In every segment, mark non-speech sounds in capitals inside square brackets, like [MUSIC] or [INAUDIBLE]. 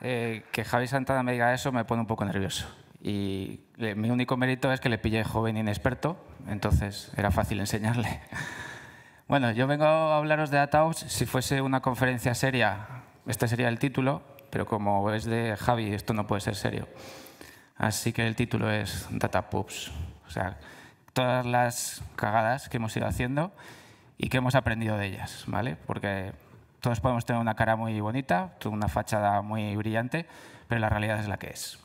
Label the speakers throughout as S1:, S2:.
S1: Eh, que Javi Santana me diga eso me pone un poco nervioso. Y mi único mérito es que le pillé joven y inexperto, entonces era fácil enseñarle. [LAUGHS] bueno, yo vengo a hablaros de DataOps Si fuese una conferencia seria, este sería el título, pero como es de Javi, esto no puede ser serio. Así que el título es Data O sea, todas las cagadas que hemos ido haciendo y que hemos aprendido de ellas, ¿vale? Porque todos podemos tener una cara muy bonita, una fachada muy brillante, pero la realidad es la que es.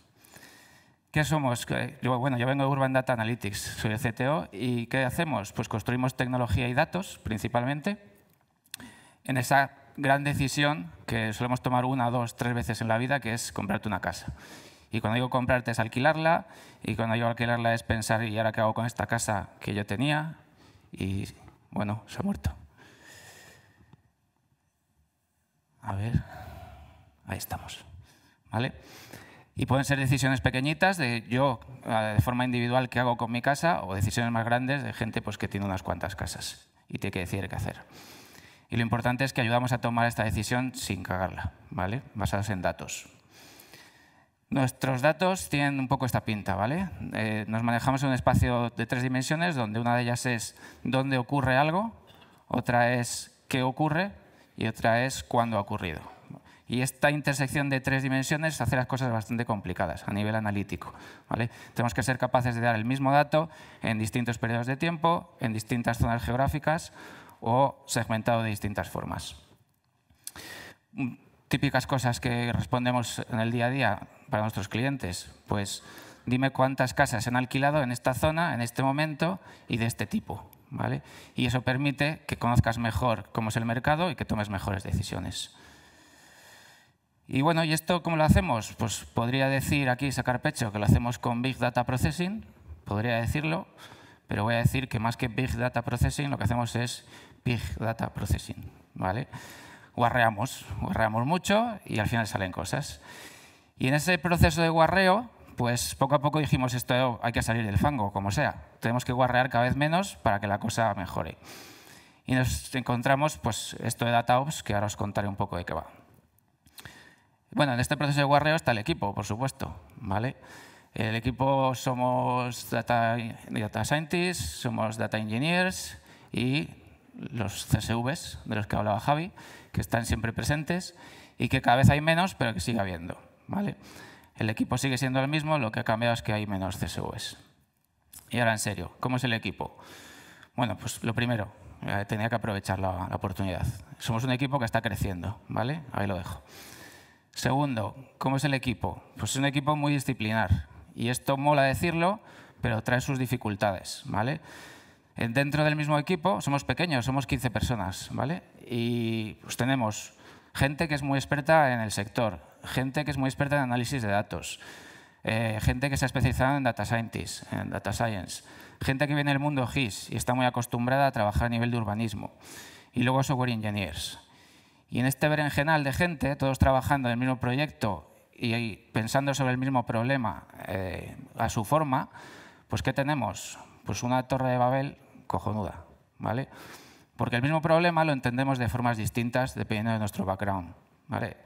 S1: ¿Qué somos? Yo, bueno, yo vengo de Urban Data Analytics, soy el CTO, ¿y qué hacemos? Pues construimos tecnología y datos, principalmente, en esa gran decisión que solemos tomar una, dos, tres veces en la vida, que es comprarte una casa. Y cuando digo comprarte es alquilarla, y cuando digo alquilarla es pensar, ¿y ahora qué hago con esta casa que yo tenía? Y bueno, se ha muerto. A ver, ahí estamos. ¿Vale? Y pueden ser decisiones pequeñitas de yo, eh, de forma individual, qué hago con mi casa, o decisiones más grandes de gente pues, que tiene unas cuantas casas y tiene que decidir qué hacer. Y lo importante es que ayudamos a tomar esta decisión sin cagarla, ¿vale? Basados en datos. Nuestros datos tienen un poco esta pinta, ¿vale? Eh, nos manejamos en un espacio de tres dimensiones donde una de ellas es dónde ocurre algo, otra es qué ocurre y otra es cuándo ha ocurrido. Y esta intersección de tres dimensiones hace las cosas bastante complicadas a nivel analítico. Tenemos que ser capaces de dar el mismo dato en distintos periodos de tiempo, en distintas zonas geográficas o segmentado de distintas formas. Mm, típicas cosas que respondemos en el día a día para nuestros clientes, pues dime cuántas casas se han alquilado en esta zona, en este momento y de este tipo. Y eso permite que conozcas mejor cómo es el mercado y que tomes mejores decisiones. Y bueno, ¿y esto cómo lo hacemos? Pues podría decir aquí, sacar pecho, que lo hacemos con Big Data Processing, podría decirlo, pero voy a decir que más que Big Data Processing, lo que hacemos es Big Data Processing, ¿vale? Guarreamos, guarreamos mucho y al final salen cosas. Y en ese proceso de guarreo, pues poco a poco dijimos esto hay que salir del fango, como sea. Tenemos que guarrear cada vez menos para que la cosa mejore. Y nos encontramos pues esto de DataOps, que ahora os contaré un poco de qué va. Bueno, en este proceso de guarreo está el equipo, por supuesto. ¿vale? El equipo somos data, scientists, somos data engineers y los CSVs, de los que hablaba Javi, que están siempre presentes y que cada vez hay menos, pero que sigue habiendo. ¿vale? El equipo sigue siendo el mismo, lo que ha cambiado es que hay menos CSVs. Y ahora en serio, ¿cómo es el equipo? Bueno, pues lo primero, eh, tenía que aprovechar la, oportunidad. Somos un equipo que está creciendo, ¿vale? Ahí lo dejo. Segundo, ¿cómo es el equipo? Pues es un equipo muy disciplinar. Y esto mola decirlo, pero trae sus dificultades, ¿vale? Dentro del mismo equipo somos pequeños, somos 15 personas, ¿vale? Y pues tenemos gente que es muy experta en el sector, gente que es muy experta en análisis de datos, eh, gente que se ha especializado en data, scientists, en data science, gente que viene del mundo GIS y está muy acostumbrada a trabajar a nivel de urbanismo, y luego software engineers. Y en este berenjenal de gente, todos trabajando en el mismo proyecto y pensando sobre el mismo problema eh, a su forma, pues ¿qué tenemos? Pues una torre de Babel cojonuda, ¿vale? porque el mismo problema lo entendemos de formas distintas dependiendo de nuestro background. ¿vale?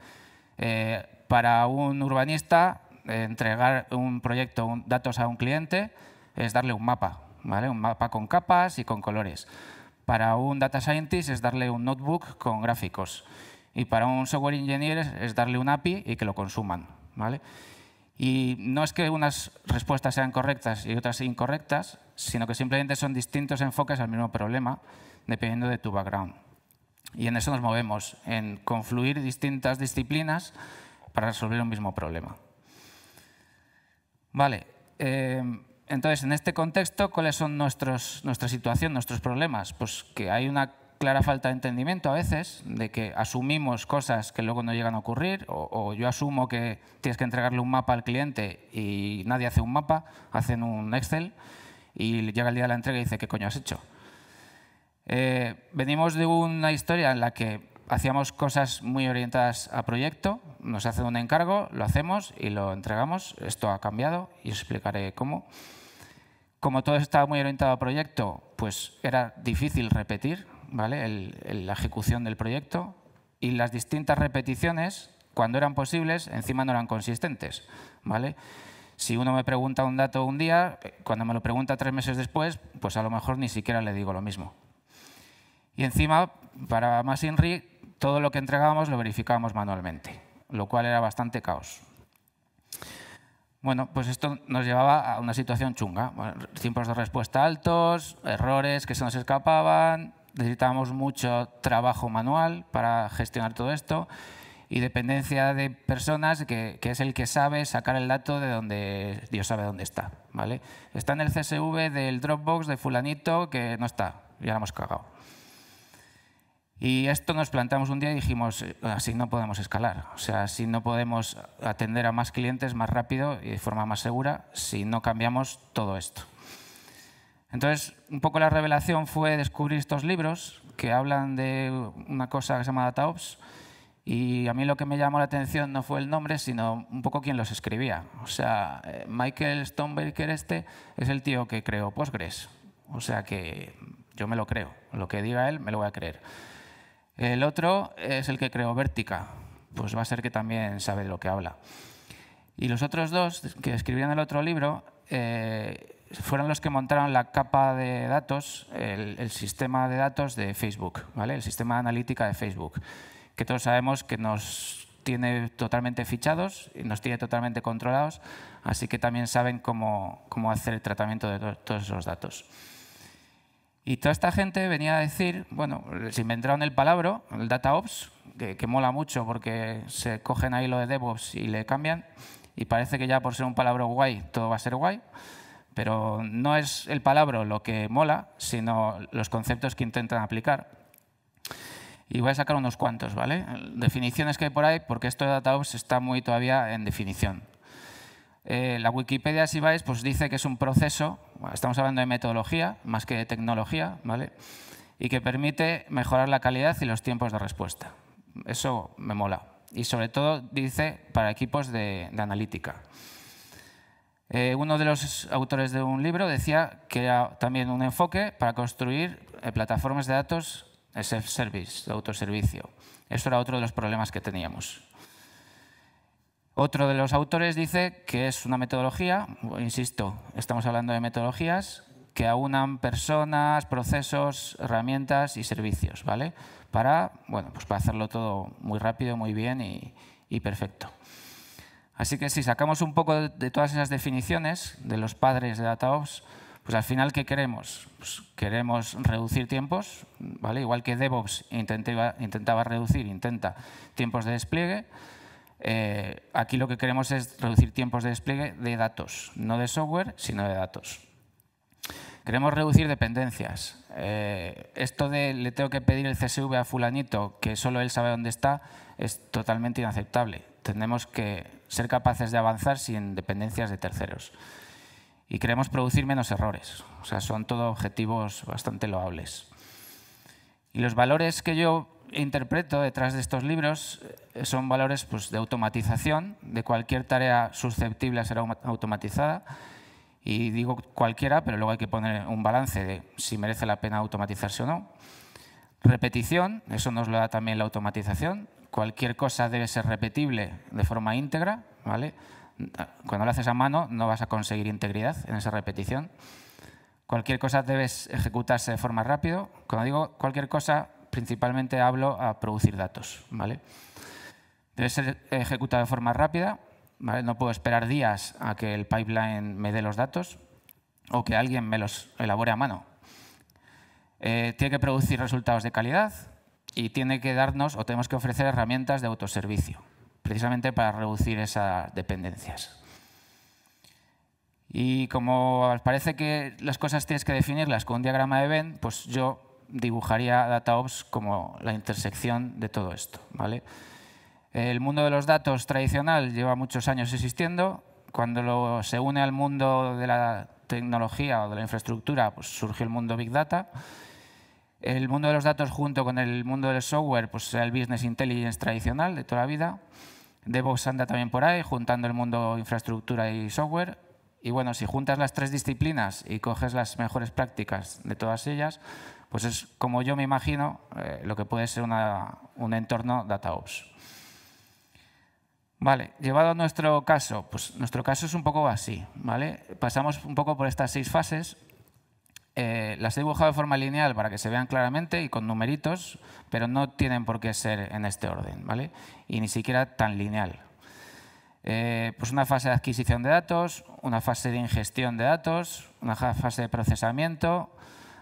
S1: Eh, para un urbanista, entregar un proyecto, datos a un cliente, es darle un mapa, ¿vale? un mapa con capas y con colores. Para un data scientist es darle un notebook con gráficos. Y para un software engineer es darle un API y que lo consuman. ¿vale? Y no es que unas respuestas sean correctas y otras incorrectas, sino que simplemente son distintos enfoques al mismo problema dependiendo de tu background. Y en eso nos movemos, en confluir distintas disciplinas para resolver un mismo problema. Vale, eh, entonces en este contexto, ¿cuáles son nuestros, nuestra situación, nuestros problemas? Pues que hay una clara falta de entendimiento a veces, de que asumimos cosas que luego no llegan a ocurrir, o, o, yo asumo que tienes que entregarle un mapa al cliente y nadie hace un mapa, hacen un Excel y llega el día de la entrega y dice, ¿qué coño has hecho? Eh, venimos de una historia en la que hacíamos cosas muy orientadas a proyecto, nos hacen un encargo, lo hacemos y lo entregamos. Esto ha cambiado y os explicaré cómo. Como todo estaba muy orientado a proyecto, pues era difícil repetir la ejecución del proyecto y las distintas repeticiones, cuando eran posibles, encima no eran consistentes. ¿vale? Si uno me pregunta un dato un día, eh, cuando me lo pregunta tres meses después, pues a lo mejor ni siquiera le digo lo mismo. Y encima, para más INRI, todo lo que entregábamos lo verificábamos manualmente, lo cual era bastante caos. Bueno, pues esto nos llevaba a una situación chunga. tiempos de respuesta altos, errores que se nos escapaban, necesitábamos mucho trabajo manual para gestionar todo esto y dependencia de personas que, es el que sabe sacar el dato de donde Dios sabe dónde está. ¿vale? Está en el CSV del Dropbox de fulanito que no está, ya lo hemos cagado. Y esto nos planteamos un día y dijimos, eh, así no podemos escalar. O sea, así no podemos atender a más clientes más rápido y de forma más segura si no cambiamos todo esto. Entonces, un poco la revelación fue descubrir estos libros que hablan de una cosa que se llama DataOps. Y a mí lo que me llamó la atención no fue el nombre, sino un poco quién los escribía. O sea, eh, Michael Stonebaker este es el tío que creó Postgres. O sea que yo me lo creo. Lo que diga él, me lo voy a creer. El otro es el que creó Vértica, pues va a ser que también sabe de lo que habla. Y los otros dos que escribían el otro libro eh, fueron los que montaron la capa de datos, el, sistema de datos de Facebook, el sistema analítica de Facebook, que todos sabemos que nos tiene totalmente fichados y nos tiene totalmente controlados, así que también saben cómo, hacer el tratamiento de todos esos datos. Y toda esta gente venía a decir, bueno, se inventaron el palabra, el DataOps, que, que mola mucho porque se cogen ahí lo de DevOps y le cambian. Y parece que ya por ser un palabra guay, todo va a ser guay. Pero no es el palabra lo que mola, sino los conceptos que intentan aplicar. Y voy a sacar unos cuantos, ¿vale? Definiciones que hay por ahí, porque esto de DataOps está muy todavía en definición. Eh, la Wikipedia, si vais, pues dice que es un proceso estamos hablando de metodología más que de tecnología, ¿vale? Y que permite mejorar la calidad y los tiempos de respuesta. Eso me mola. Y sobre todo dice para equipos de, analítica. Eh, uno de los autores de un libro decía que era también un enfoque para construir eh, plataformas de datos eh, self-service, de autoservicio. Eso era otro de los problemas que teníamos. Otro de los autores dice que es una metodología, insisto, estamos hablando de metodologías que aunan personas, procesos, herramientas y servicios, ¿vale? Para, bueno, pues para hacerlo todo muy rápido, muy bien y, perfecto. Así que si sacamos un poco de todas esas definiciones de los padres de DataOps, pues al final, ¿qué queremos? Pues queremos reducir tiempos, ¿vale? igual que DevOps intentaba reducir, intenta tiempos de despliegue, eh, aquí lo que queremos es reducir tiempos de despliegue de datos, no de software, sino de datos. Queremos reducir dependencias. Eh, esto de le tengo que pedir el CSV a fulanito, que solo él sabe dónde está, es totalmente inaceptable. Tenemos que ser capaces de avanzar sin dependencias de terceros. Y queremos producir menos errores. O sea, son todo objetivos bastante loables. Y los valores que yo interpreto detrás de estos libros eh, son valores pues, de automatización, de cualquier tarea susceptible a ser automatizada. Y digo cualquiera, pero luego hay que poner un balance de si merece la pena automatizarse o no. Repetición, eso nos lo da también la automatización. Cualquier cosa debe ser repetible de forma íntegra. ¿vale? Cuando lo haces a mano no vas a conseguir integridad en esa repetición. Cualquier cosa debe ejecutarse de forma rápido. Cuando digo cualquier cosa, principalmente hablo a producir datos. ¿vale? Debe ser ejecutado de forma rápida, no puedo esperar días a que el pipeline me dé los datos o que alguien me los elabore a mano. Eh, tiene que producir resultados de calidad y tiene que darnos o tenemos que ofrecer herramientas de autoservicio, precisamente para reducir esas dependencias. Y como parece que las cosas tienes que definirlas con un diagrama de Venn, pues yo dibujaría DataOps como la intersección de todo esto. ¿vale? El mundo de los datos tradicional lleva muchos años existiendo. Cuando lo, se une al mundo de la tecnología o de la infraestructura, pues el mundo Big Data. El mundo de los datos junto con el mundo del software, pues el business intelligence tradicional de toda la vida. DevOps anda también por ahí, juntando el mundo infraestructura y software. Y bueno, si juntas las tres disciplinas y coges las mejores prácticas de todas ellas, pues es como yo me imagino eh, lo que puede ser un entorno DataOps. Vale, llevado a nuestro caso, pues nuestro caso es un poco así, ¿vale? Pasamos un poco por estas seis fases. Eh, las he dibujado de forma lineal para que se vean claramente y con numeritos, pero no tienen por qué ser en este orden, ¿vale? Y ni siquiera tan lineal. Eh, pues una fase de adquisición de datos, una fase de ingestión de datos, una fase de procesamiento,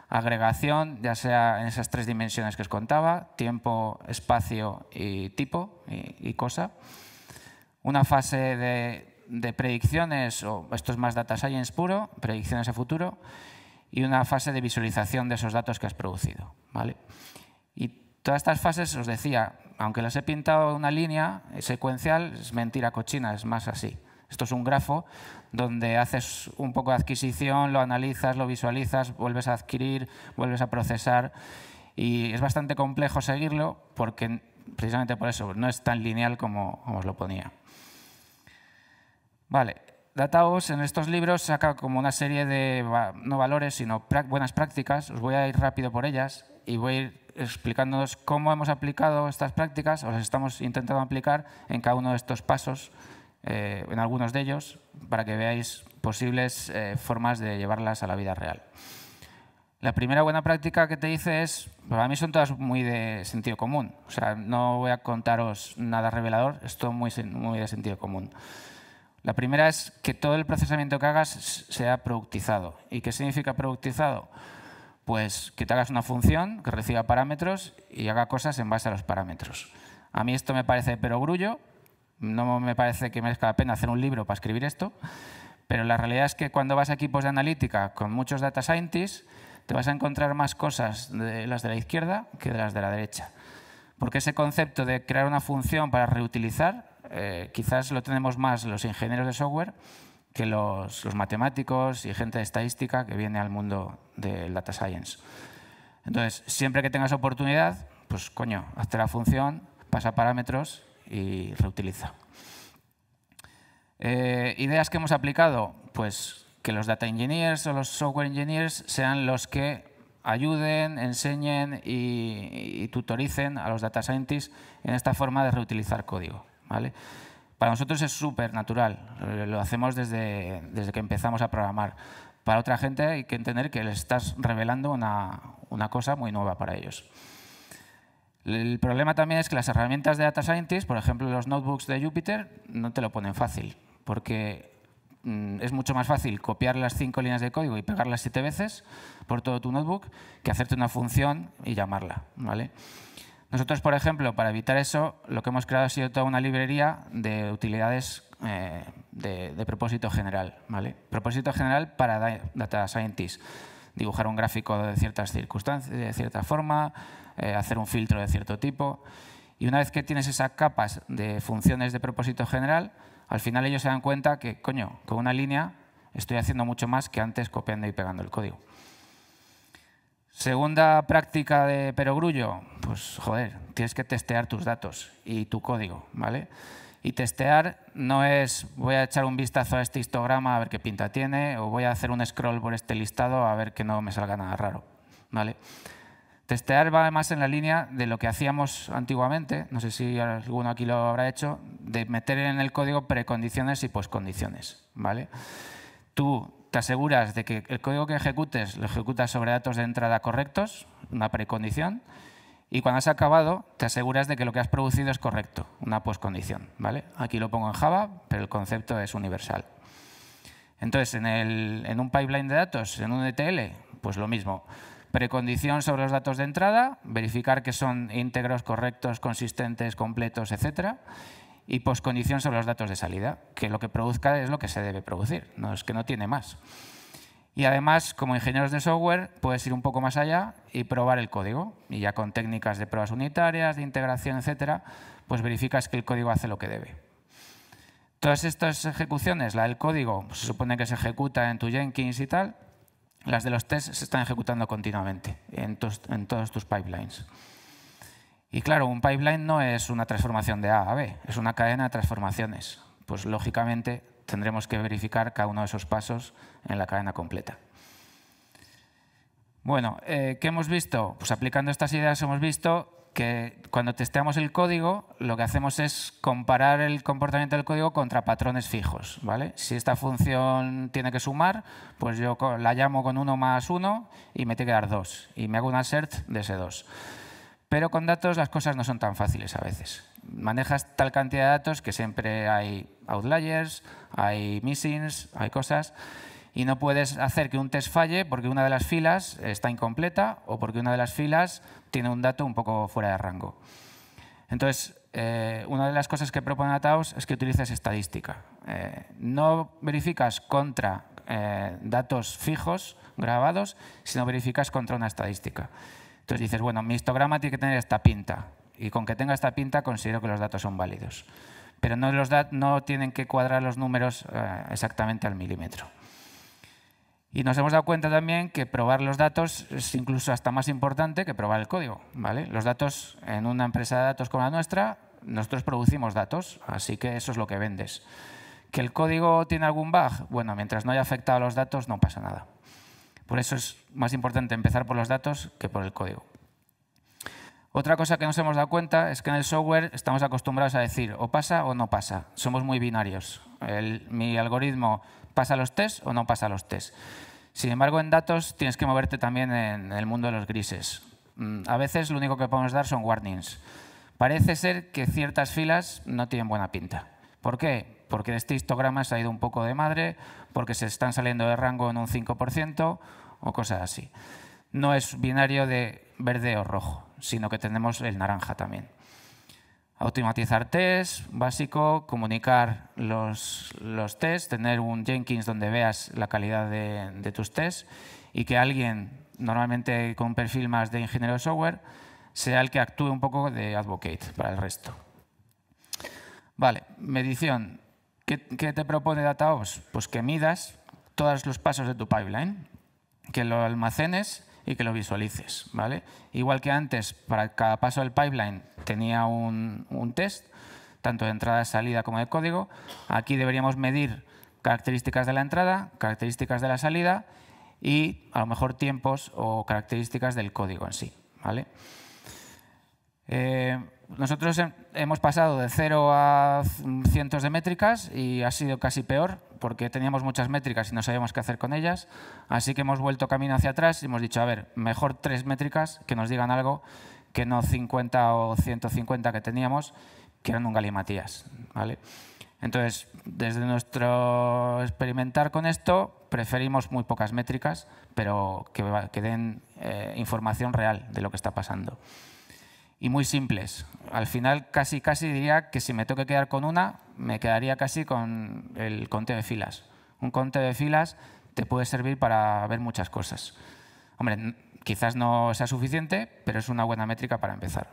S1: agregación, ya sea en esas tres dimensiones que os contaba, tiempo, espacio y tipo y, cosa. Una fase de, predicciones, o esto es más data science puro, predicciones a futuro, y una fase de visualización de esos datos que has producido. ¿vale? Y todas estas fases, os decía, aunque las he pintado una línea secuencial, es mentira cochina, es más así. Esto es un grafo donde haces un poco de adquisición, lo analizas, lo visualizas, vuelves a adquirir, vuelves a procesar y es bastante complejo seguirlo porque precisamente por eso no es tan lineal como, os lo ponía. Vale, Dataos en estos libros saca como una serie de, no valores, sino buenas prácticas. Os voy a ir rápido por ellas y voy a ir explicándonos cómo hemos aplicado estas prácticas o las estamos intentando aplicar en cada uno de estos pasos eh, en algunos de ellos, para que veáis posibles eh, formas de llevarlas a la vida real. La primera buena práctica que te hice es, para mí son todas muy de sentido común, o sea, no voy a contaros nada revelador, esto muy, muy de sentido común. La primera es que todo el procesamiento que hagas sea productizado. ¿Y qué significa productizado? Pues que te hagas una función que reciba parámetros y haga cosas en base a los parámetros. A mí esto me parece perogrullo, no me parece que merezca la pena hacer un libro para escribir esto, pero la realidad es que cuando vas a equipos de analítica con muchos data scientists, te vas a encontrar más cosas de las de la izquierda que de las de la derecha. Porque ese concepto de crear una función para reutilizar, eh, quizás lo tenemos más los ingenieros de software que los, los matemáticos y gente de estadística que viene al mundo del data science. Entonces, siempre que tengas oportunidad, pues coño, hazte la función, pasa parámetros y reutiliza. Eh, ideas que hemos aplicado, pues que los data engineers o los software engineers sean los que ayuden, enseñen y, tutoricen a los data scientists en esta forma de reutilizar código. ¿vale? Para nosotros es súper natural, eh, lo hacemos desde, que empezamos a programar. Para otra gente hay que entender que le estás revelando una, una cosa muy nueva para ellos. El problema también es que las herramientas de Data Scientist, por ejemplo los notebooks de Jupyter, no te lo ponen fácil, porque mm, es mucho más fácil copiar las cinco líneas de código y pegarlas siete veces por todo tu notebook que hacerte una función y llamarla. ¿vale? Nosotros, por ejemplo, para evitar eso, lo que hemos creado ha sido toda una librería de utilidades eh, de, propósito general. ¿vale? Propósito general para Data Scientist dibujar un gráfico de ciertas circunstancias, de cierta forma, eh, hacer un filtro de cierto tipo. Y una vez que tienes esas capas de funciones de propósito general, al final ellos se dan cuenta que, coño, con una línea estoy haciendo mucho más que antes copiando y pegando el código. Segunda práctica de perogrullo, pues joder, tienes que testear tus datos y tu código, ¿vale? Y testear no es voy a echar un vistazo a este histograma a ver qué pinta tiene o voy a hacer un scroll por este listado a ver que no me salga nada raro. ¿Vale? Testear va más en la línea de lo que hacíamos antiguamente, no sé si alguno aquí lo habrá hecho, de meter en el código precondiciones y poscondiciones. ¿vale? Tú te aseguras de que el código que ejecutes lo ejecutas sobre datos de entrada correctos, una precondición, y cuando has acabado, te aseguras de que lo que has producido es correcto, una poscondición. ¿vale? Aquí lo pongo en Java, pero el concepto es universal. Entonces, en, en un pipeline de datos, en un ETL, pues lo mismo. Precondición sobre los datos de entrada, verificar que son íntegros, correctos, consistentes, completos, etc. Y poscondición sobre los datos de salida, que lo que produzca es lo que se debe producir, no es que no tiene más. Y además, como ingenieros de software, puedes ir un poco más allá y probar el código. Y ya con técnicas de pruebas unitarias, de integración, etcétera, pues verificas que el código hace lo que debe. Todas estas ejecuciones, la del código, pues, se supone que se ejecuta en tu Jenkins y tal, las de los tests se están ejecutando continuamente en, en todos tus pipelines. Y claro, un pipeline no es una transformación de A a B, es una cadena de transformaciones. Pues lógicamente tendremos que verificar cada uno de esos pasos en la cadena completa. Bueno, eh, ¿qué hemos visto? Pues aplicando estas ideas hemos visto que cuando testeamos el código, lo que hacemos es comparar el comportamiento del código contra patrones fijos. ¿vale? Si esta función tiene que sumar, pues yo la llamo con 1 más 1 y me tiene que dar 2. Y me hago un assert de ese 2. Pero con datos las cosas no son tan fáciles a veces. Manejas tal cantidad de datos que siempre hay outliers, hay missings, hay cosas y no puedes hacer que un test falle porque una de las filas está incompleta o porque una de las filas tiene un dato un poco fuera de rango. Entonces, eh, una de las cosas que propone Ataos es que utilices estadística. Eh, no verificas contra eh, datos fijos grabados, sino verificas contra una estadística. Entonces dices, bueno, mi histograma tiene que tener esta pinta y con que tenga esta pinta considero que los datos son válidos. Pero no, los no tienen que cuadrar los números exactamente al milímetro. Y nos hemos dado cuenta también que probar los datos es incluso hasta más importante que probar el código. ¿vale? Los datos en una empresa de datos como la nuestra, nosotros producimos datos, así que eso es lo que vendes. ¿Que el código tiene algún bug? Bueno, mientras no haya afectado a los datos no pasa nada. Por eso es más importante empezar por los datos que por el código. Otra cosa que nos hemos dado cuenta es que en el software estamos acostumbrados a decir o pasa o no pasa. Somos muy binarios. mi algoritmo ¿Pasa los test o no pasa los test? Sin embargo, en datos tienes que moverte también en el mundo de los grises. Mm, a veces lo único que podemos dar son warnings. Parece ser que ciertas filas no tienen buena pinta. ¿Por qué? Porque este histograma se ha ido un poco de madre, porque se están saliendo de rango en un 5% o cosas así. No es binario de verde o rojo, sino que tenemos el naranja también automatizar test, básico, comunicar los, los tests, tener un Jenkins donde veas la calidad de, tus tests y que alguien, normalmente con perfil más de ingeniero de software, sea el que actúe un poco de advocate para el resto. Vale, medición. ¿Qué, qué te propone DataOps? Pues que midas todos los pasos de tu pipeline, que lo almacenes y que lo visualices. ¿vale? Igual que antes, para cada paso del pipeline tenía un, test, tanto de entrada, salida como de código. Aquí deberíamos medir características de la entrada, características de la salida y a lo mejor tiempos o características del código en sí. ¿vale? Eh, nosotros hemos pasado de cero a cientos de métricas y ha sido casi peor porque teníamos muchas métricas y no sabíamos qué hacer con ellas. Así que hemos vuelto camino hacia atrás y hemos dicho, a ver, mejor tres métricas que nos digan algo que no 50 o 150 que teníamos, que eran un galimatías. ¿vale? Entonces, desde nuestro experimentar con esto, preferimos muy pocas métricas, pero que, den eh, información real de lo que está pasando y muy simples. Al final casi casi diría que si me toque quedar con una, me quedaría casi con el conteo de filas. Un conteo de filas te puede servir para ver muchas cosas. Hombre, quizás no sea suficiente, pero es una buena métrica para empezar.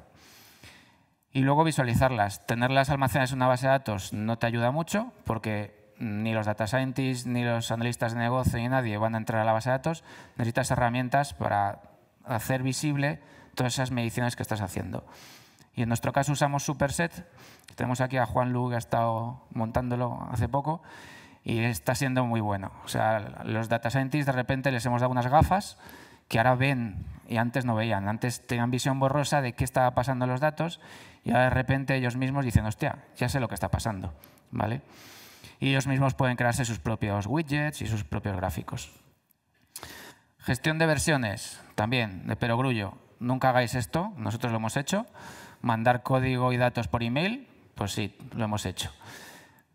S1: Y luego visualizarlas. Tenerlas almacenadas en una base de datos no te ayuda mucho porque ni los data scientists, ni los analistas de negocio, ni nadie van a entrar a la base de datos. Necesitas herramientas para hacer visible todas esas mediciones que estás haciendo. Y en nuestro caso usamos Superset. Tenemos aquí a Juan Lu, que ha estado montándolo hace poco, y está siendo muy bueno. O sea, los data scientists de repente les hemos dado unas gafas que ahora ven y antes no veían. Antes tenían visión borrosa de qué estaba pasando en los datos y ahora de repente ellos mismos dicen, hostia, ya sé lo que está pasando. ¿Vale? Y ellos mismos pueden crearse sus propios widgets y sus propios gráficos. Gestión de versiones, también, de perogrullo nunca hagáis esto, nosotros lo hemos hecho, mandar código y datos por email, pues sí, lo hemos hecho.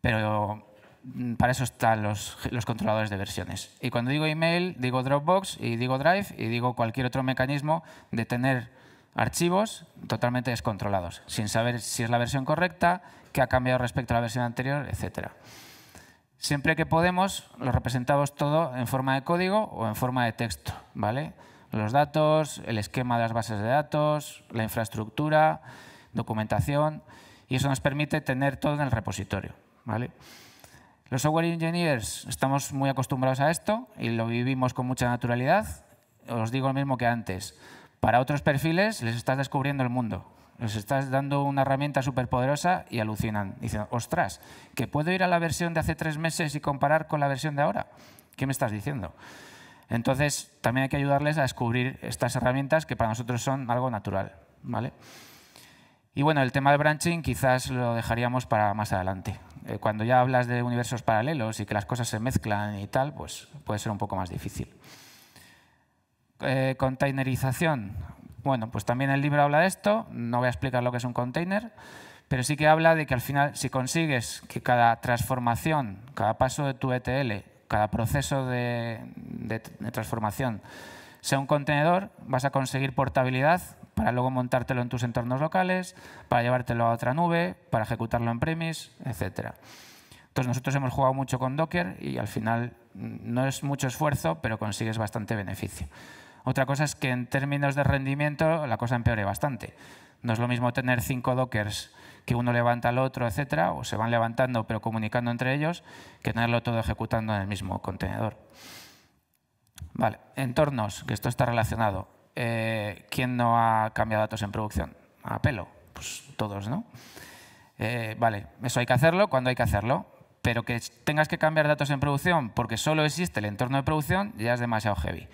S1: Pero mm, para eso están los, controladores de versiones. Y cuando digo email, digo Dropbox y digo Drive y digo cualquier otro mecanismo de tener archivos totalmente descontrolados, sin saber si es la versión correcta, qué ha cambiado respecto a la versión anterior, etc. Siempre que podemos, lo representamos todo en forma de código o en forma de texto. ¿vale? los datos, el esquema de las bases de datos, la infraestructura, documentación, y eso nos permite tener todo en el repositorio. ¿vale? Los software engineers estamos muy acostumbrados a esto y lo vivimos con mucha naturalidad. Os digo lo mismo que antes. Para otros perfiles les estás descubriendo el mundo. Les estás dando una herramienta súper poderosa y alucinan. Dicen, ostras, ¿que puedo ir a la versión de hace tres meses y comparar con la versión de ahora? ¿Qué me estás diciendo? Entonces, también hay que ayudarles a descubrir estas herramientas que para nosotros son algo natural. ¿vale? Y bueno, el tema del branching quizás lo dejaríamos para más adelante. Eh, cuando ya hablas de universos paralelos y que las cosas se mezclan y tal, pues puede ser un poco más difícil. Eh, containerización. Bueno, pues también el libro habla de esto. No voy a explicar lo que es un container, pero sí que habla de que al final, si consigues que cada transformación, cada paso de tu ETL cada proceso de, transformación sea un contenedor, vas a conseguir portabilidad para luego montártelo en tus entornos locales, para llevártelo a otra nube, para ejecutarlo en premise, etc. Entonces nosotros hemos jugado mucho con Docker y al final mm, no es mucho esfuerzo, pero consigues bastante beneficio. Otra cosa es que en términos de rendimiento la cosa empeore bastante. No es lo mismo tener cinco Dockers que uno levanta al otro, etcétera, o se van levantando pero comunicando entre ellos, que tenerlo todo ejecutando en el mismo contenedor. Vale, entornos, que esto está relacionado. Eh, ¿Quién no ha cambiado datos en producción? A pelo, pues todos, ¿no? Eh, vale, eso hay que hacerlo cuando hay que hacerlo, pero que tengas que cambiar datos en producción porque solo existe el entorno de producción ya es demasiado heavy.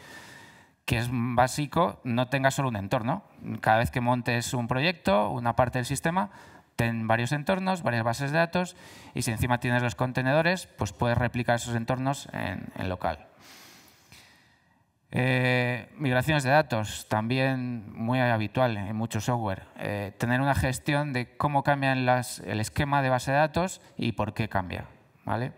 S1: Que es básico, no tengas solo un entorno. Cada vez que montes un proyecto, una parte del sistema, ten varios entornos, varias bases de datos y si encima tienes los contenedores, pues puedes replicar esos entornos en, local. Eh, migraciones de datos, también muy habitual en mucho software. Eh, tener una gestión de cómo cambian las, el esquema de base de datos y por qué cambia. ¿vale?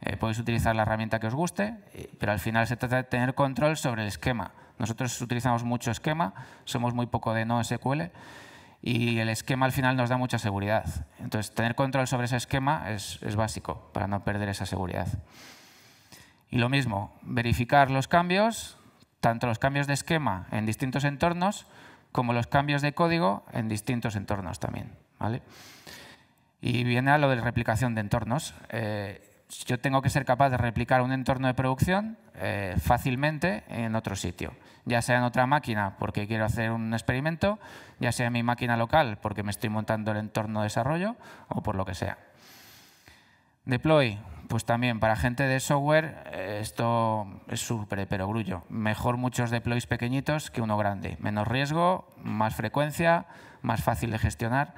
S1: Eh, podéis utilizar la herramienta que os guste, pero al final se trata de tener control sobre el esquema. Nosotros utilizamos mucho esquema, somos muy poco de NoSQL, y el esquema al final nos da mucha seguridad. Entonces, tener control sobre ese esquema es, básico para no perder esa seguridad. Y lo mismo, verificar los cambios, tanto los cambios de esquema en distintos entornos como los cambios de código en distintos entornos también. Y viene a lo de replicación de entornos. Eh, yo tengo que ser capaz de replicar un entorno de producción eh, fácilmente en otro sitio, ya sea en otra máquina porque quiero hacer un experimento, ya sea en mi máquina local porque me estoy montando el entorno de desarrollo o por lo que sea. Deploy, pues también para gente de software eh, esto es súper pero grullo. Mejor muchos deploys pequeñitos que uno grande. Menos riesgo, más frecuencia, más fácil de gestionar.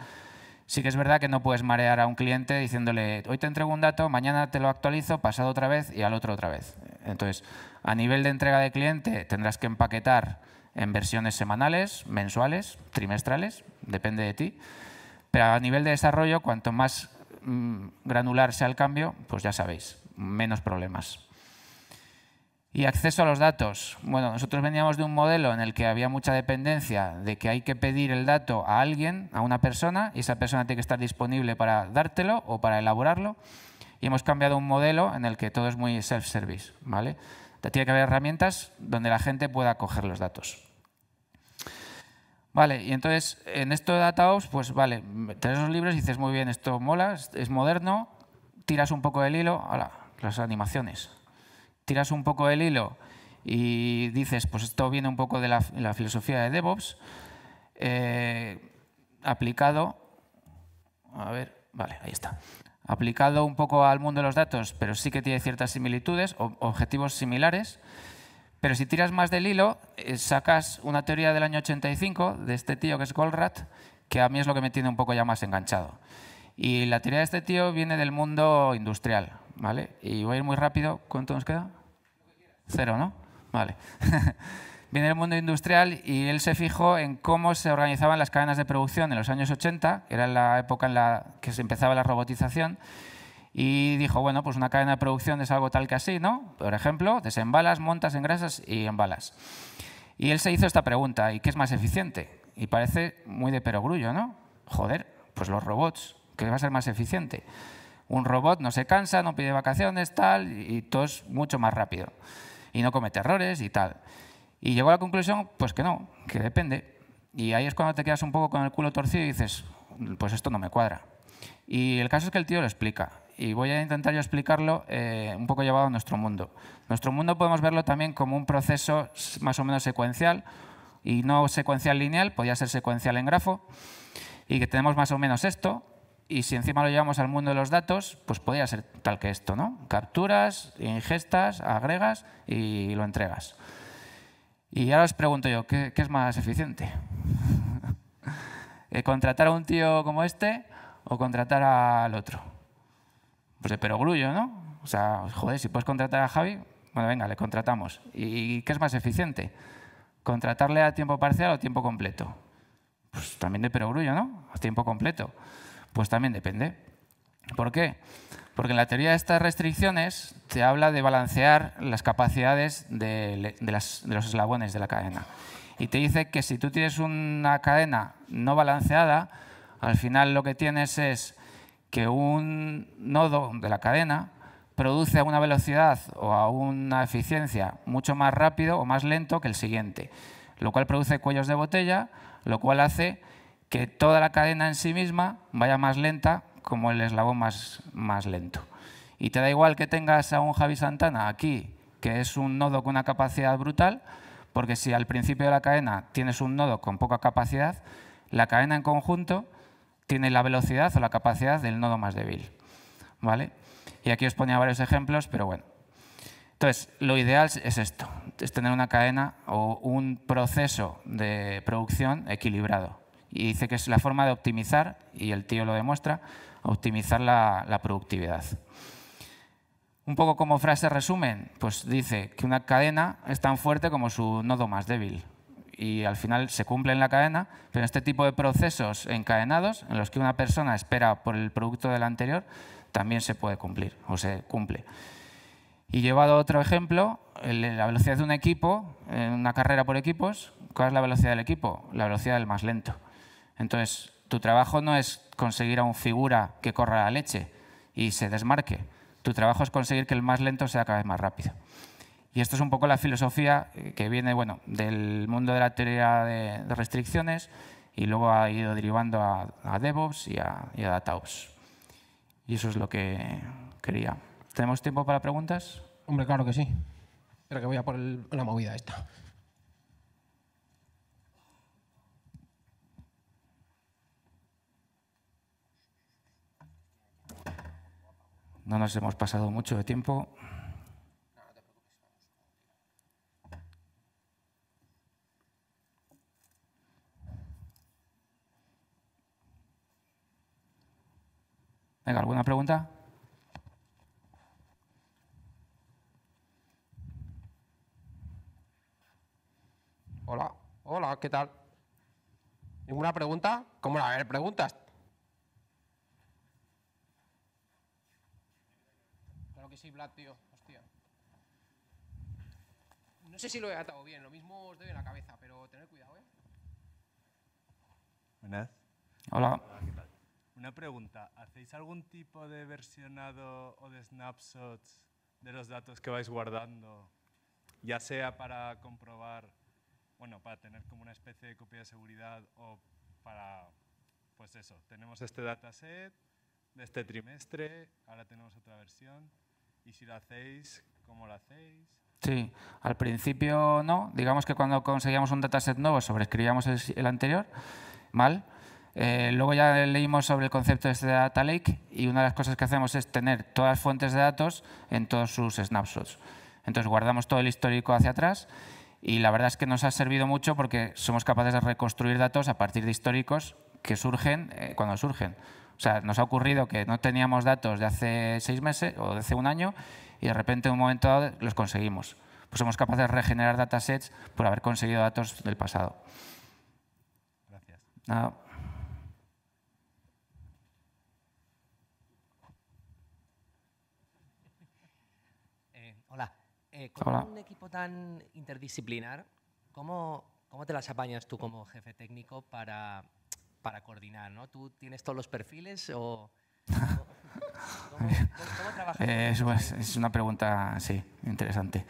S1: Sí que es verdad que no puedes marear a un cliente diciéndole, hoy te entrego un dato, mañana te lo actualizo, pasado otra vez y al otro otra vez. Entonces, a nivel de entrega de cliente, tendrás que empaquetar en versiones semanales, mensuales, trimestrales, depende de ti. Pero a nivel de desarrollo, cuanto más mm, granular sea el cambio, pues ya sabéis, menos problemas. Y acceso a los datos. Bueno, nosotros veníamos de un modelo en el que había mucha dependencia de que hay que pedir el dato a alguien, a una persona, y esa persona tiene que estar disponible para dártelo o para elaborarlo. Y hemos cambiado un modelo en el que todo es muy self-service. ¿vale? Tiene que haber herramientas donde la gente pueda coger los datos. Vale, y entonces en esto de DataOps, pues vale, traes los libros y dices, muy bien, esto mola, es moderno, tiras un poco del hilo, ahora, las animaciones tiras un poco el hilo y dices, pues esto viene un poco de la, filosofía de DevOps, eh, aplicado, a ver, vale, ahí está, aplicado un poco al mundo de los datos, pero sí que tiene ciertas similitudes, objetivos similares, pero si tiras más del hilo, eh, sacas una teoría del año 85 de este tío que es Goldratt, que a mí es lo que me tiene un poco ya más enganchado. Y la teoría de este tío viene del mundo industrial, ¿vale? Y voy a ir muy rápido, ¿cuánto nos queda? Cero, ¿no? Vale. [LAUGHS] Viene el mundo industrial y él se fijó en cómo se organizaban las cadenas de producción en los años 80, era la época en la que se empezaba la robotización, y dijo, bueno, pues una cadena de producción es algo tal que así, ¿no? Por ejemplo, desembalas, montas, engrasas y embalas. Y él se hizo esta pregunta, ¿y qué es más eficiente? Y parece muy de perogrullo, ¿no? Joder, pues los robots, ¿qué va a ser más eficiente? Un robot no se cansa, no pide vacaciones, tal, y todo es mucho más rápido y no comete errores y tal. Y llegó a la conclusión, pues que no, que depende. Y ahí es cuando te quedas un poco con el culo torcido y dices, pues esto no me cuadra. Y el caso es que el tío lo explica. Y voy a intentar yo explicarlo eh, un poco llevado a nuestro mundo. Nuestro mundo podemos verlo también como un proceso más o menos secuencial y no secuencial lineal, podía ser secuencial en grafo, y que tenemos más o menos esto, y si encima lo llevamos al mundo de los datos, pues podría ser tal que esto, ¿no? Capturas, ingestas, agregas y lo entregas. Y ahora os pregunto yo, ¿qué, es más eficiente? [LAUGHS] ¿Eh, ¿Contratar a un tío como este o contratar al otro? Pues de perogrullo, ¿no? O sea, joder, si puedes contratar a Javi, bueno, venga, le contratamos. ¿Y qué es más eficiente? ¿Contratarle a tiempo parcial o tiempo completo? Pues también de perogrullo, ¿no? A tiempo completo. Pues también depende. ¿Por qué? Porque en la teoría de estas restricciones te habla de balancear las capacidades de, los eslabones de la cadena. Y te dice que si tú tienes una cadena no balanceada, al final lo que tienes es que un nodo de la cadena produce a una velocidad o a una eficiencia mucho más rápido o más lento que el siguiente, lo cual produce cuellos de botella, lo cual hace que toda la cadena en sí misma vaya más lenta como el eslabón más, más lento. Y te da igual que tengas a un Javi Santana aquí, que es un nodo con una capacidad brutal, porque si al principio de la cadena tienes un nodo con poca capacidad, la cadena en conjunto tiene la velocidad o la capacidad del nodo más débil. ¿Vale? Y aquí os ponía varios ejemplos, pero bueno. Entonces, lo ideal es esto, es tener una cadena o un proceso de producción equilibrado y dice que es la forma de optimizar, y el tío lo demuestra, optimizar la, productividad. Un poco como frase resumen, pues dice que una cadena es tan fuerte como su nodo más débil y al final se cumple en la cadena, pero este tipo de procesos encadenados en los que una persona espera por el producto del anterior también se puede cumplir o se cumple. Y llevado a otro ejemplo, la velocidad de un equipo, en una carrera por equipos, ¿cuál es la velocidad del equipo? La velocidad del más lento. Entonces, tu trabajo no es conseguir a un figura que corra la leche y se desmarque. Tu trabajo es conseguir que el más lento sea cada vez más rápido. Y esto es un poco la filosofía eh, que viene bueno, del mundo de la teoría de, restricciones y luego ha ido derivando a, DevOps y a, DataOps. Y eso es lo que quería. ¿Tenemos tiempo para preguntas? Hombre, claro que sí. Pero que voy a por la movida esta. No nos hemos pasado mucho de tiempo. Venga, ¿alguna pregunta? Hola, hola, ¿qué tal? ¿Ninguna pregunta? ¿Cómo la haber preguntas? que tío. Hostia. No sé si lo he atado bien, lo mismo os doy en la cabeza, pero tened cuidado, ¿eh? Hola. Una pregunta, ¿hacéis algún tipo de versionado o de snapshots de los datos que vais guardando? Ya sea para comprobar, bueno, para tener como una especie de copia de seguridad o para, pues eso, tenemos este dataset de este trimestre, ahora tenemos otra versión. ¿Y si lo hacéis, cómo lo hacéis? Sí, al principio no. Digamos que cuando conseguíamos un dataset nuevo sobreescribíamos el anterior, mal. Eh, luego ya leímos sobre el concepto este de este Data Lake y una de las cosas que hacemos es tener todas las fuentes de datos en todos sus snapshots. Entonces guardamos todo el histórico hacia atrás y la verdad es que nos ha servido mucho porque somos capaces de reconstruir datos a partir de históricos que surgen eh, cuando surgen. O sea, nos ha ocurrido que no teníamos datos de hace seis meses o de hace un año y de repente en un momento dado los conseguimos. Pues somos capaces de regenerar datasets por haber conseguido datos del pasado. Gracias. Eh, hola. Eh, con un equipo tan interdisciplinar, ¿cómo, ¿cómo te las apañas tú como jefe técnico para para coordinar, ¿no? ¿Tú tienes todos los perfiles o...? [LAUGHS] Eh, es, una pregunta, sí, interesante.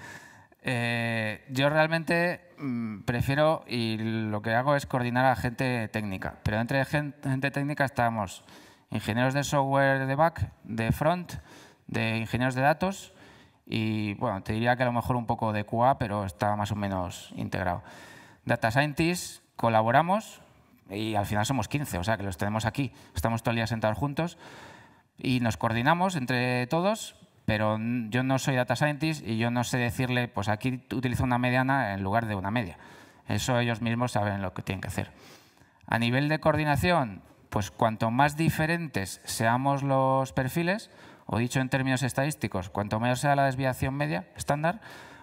S1: Eh, yo realmente mm, prefiero y lo que hago es coordinar a gente técnica, pero entre gente, técnica estamos ingenieros de software de back, de front, de ingenieros de datos y bueno, te diría que a lo mejor un poco de QA, pero está más o menos integrado. Data scientists, colaboramos, y al final somos 15, o sea que los tenemos aquí, estamos todo el día sentados juntos y nos coordinamos entre todos, pero yo no soy data scientist y yo no sé decirle, pues aquí utilizo una mediana en lugar de una media. Eso ellos mismos saben lo que tienen que hacer. A nivel de coordinación, pues cuanto más diferentes seamos los perfiles, o dicho en términos estadísticos, cuanto mayor sea la desviación media estándar,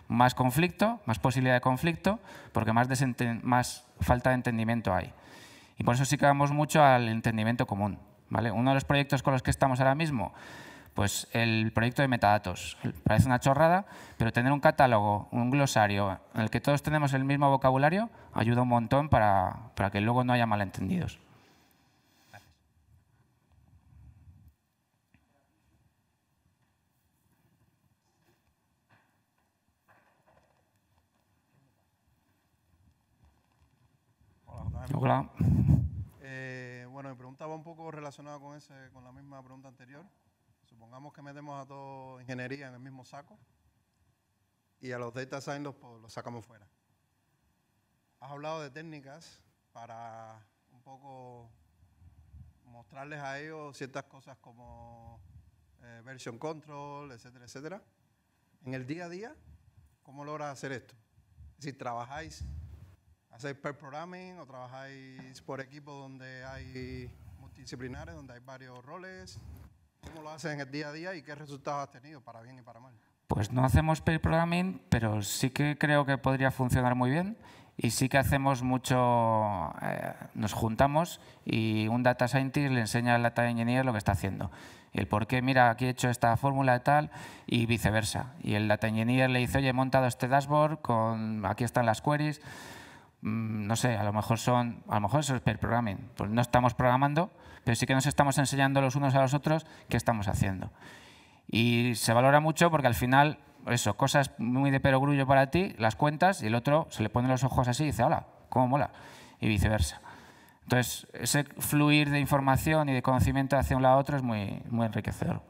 S1: más conflicto, más posibilidad de conflicto, porque más falta de entendimiento hay. Y por eso sí que vamos mucho al entendimiento común. ¿vale? Uno de los proyectos con los que estamos ahora mismo, pues el proyecto de metadatos. Parece una chorrada, pero tener un catálogo, un glosario, en el que todos tenemos el mismo vocabulario, ayuda un montón para, para que luego no haya malentendidos. Eh, bueno, mi pregunta va un poco relacionada con, ese, con la misma pregunta anterior. Supongamos que metemos a todo ingeniería en el mismo saco y a los data science los, sacamos fuera. Has hablado de técnicas para un poco mostrarles a ellos ciertas cosas como eh, version control, etcétera, etcétera. En el día a día, ¿cómo logras hacer esto? Si trabajáis ¿Hacéis pair programming o trabajáis por equipo donde hay multidisciplinares, donde hay varios roles? ¿Cómo lo haces en el día a día y qué resultados has tenido, para bien y para mal? Pues no hacemos pair programming, pero sí que creo que podría funcionar muy bien y sí que hacemos mucho, eh, nos juntamos y un data scientist le enseña al data engineer lo que está haciendo. El por qué, mira, aquí he hecho esta fórmula y tal, y viceversa. Y el data engineer le dice, oye, he montado este dashboard, con, aquí están las queries. Mm, no sé, a lo mejor son, a lo mejor eso es per programming, pues no estamos programando, pero sí que nos estamos enseñando los unos a los otros qué estamos haciendo. Y se valora mucho porque al final, eso, cosas muy de perogrullo para ti, las cuentas y el otro se le pone los ojos así y dice, hola, cómo mola, y viceversa. Entonces, ese fluir de información y de conocimiento hacia un lado a otro es muy, muy enriquecedor.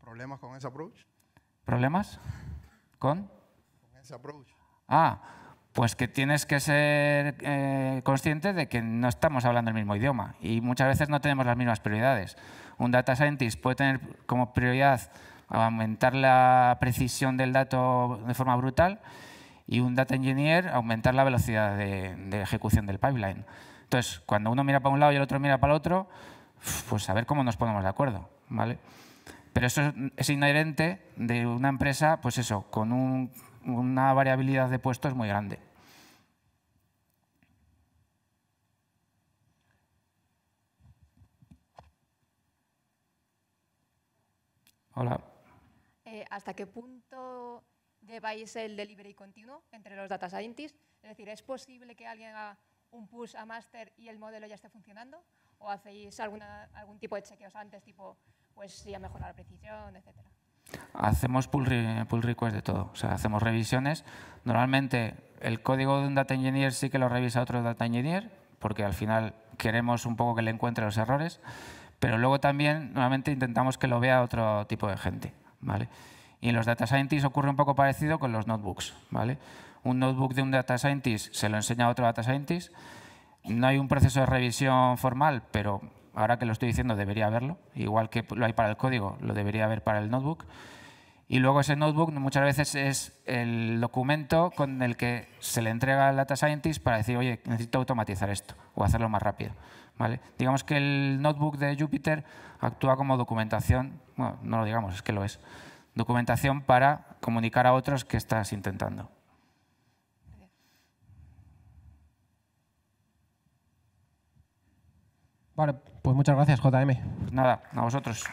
S1: ¿Problemas con ese approach? ¿Problemas? ¿Con? Con ese approach. Ah, pues que tienes que ser eh, consciente de que no estamos hablando el mismo idioma y muchas veces no tenemos las mismas prioridades. Un data scientist puede tener como prioridad aumentar la precisión del dato de forma brutal y un data engineer aumentar la velocidad de, ejecución del pipeline. Entonces, cuando uno mira para un lado y el otro mira para el otro, pues a ver cómo nos ponemos de acuerdo. ¿vale? Pero eso es inherente de una empresa, pues eso, con una variabilidad de puestos muy grande. Hola. Eh, ¿Hasta qué punto lleváis el delivery continuo entre los data scientists? Es decir, ¿es posible que alguien haga un push a master y el modelo ya esté funcionando? ¿O hacéis algún tipo de chequeos antes, tipo, pues si ha mejorado la precisión, etcétera? Hacemos pull, pull request de todo, o sea, hacemos revisiones. Normalmente el código de un data engineer sí que lo revisa otro data engineer, porque al final queremos un poco que le encuentre los errores pero luego también normalmente intentamos que lo vea otro tipo de gente. ¿vale? Y en los data scientists ocurre un poco parecido con los notebooks. ¿vale? Un notebook de un data scientist se lo enseña a otro data scientist. No hay un proceso de revisión formal, pero ahora que lo estoy diciendo debería haberlo. Igual que lo hay para el código, lo debería haber para el notebook. Y luego ese notebook muchas veces es el documento con el que se le entrega al data scientist para decir, oye, necesito automatizar esto o hacerlo más rápido. ¿vale? Digamos que el notebook de Jupyter actúa como documentación, bueno, no lo digamos, es que lo es, documentación para comunicar a otros que estás intentando. Vale, pues muchas gracias, JM. Nada, a vosotros.